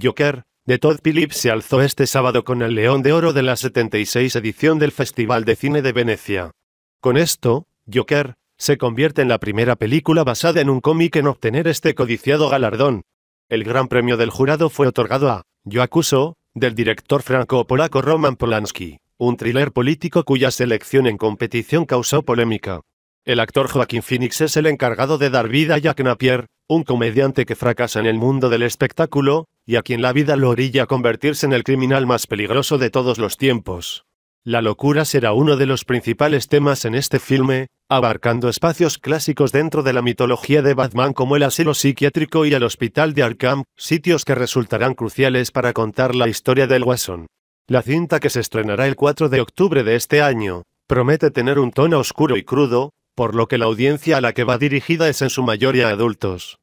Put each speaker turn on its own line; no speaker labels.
Joker, de Todd Phillips se alzó este sábado con el León de Oro de la 76 edición del Festival de Cine de Venecia. Con esto, Joker, se convierte en la primera película basada en un cómic en obtener este codiciado galardón. El gran premio del jurado fue otorgado a Yo acuso, del director franco-polaco Roman Polanski, un thriller político cuya selección en competición causó polémica. El actor Joaquín Phoenix es el encargado de dar vida a Jack Napier, un comediante que fracasa en el mundo del espectáculo, y a quien la vida lo orilla a convertirse en el criminal más peligroso de todos los tiempos. La locura será uno de los principales temas en este filme, abarcando espacios clásicos dentro de la mitología de Batman como el asilo psiquiátrico y el hospital de Arkham, sitios que resultarán cruciales para contar la historia del Guasón. La cinta que se estrenará el 4 de octubre de este año, promete tener un tono oscuro y crudo, por lo que la audiencia a la que va dirigida es en su mayoría adultos.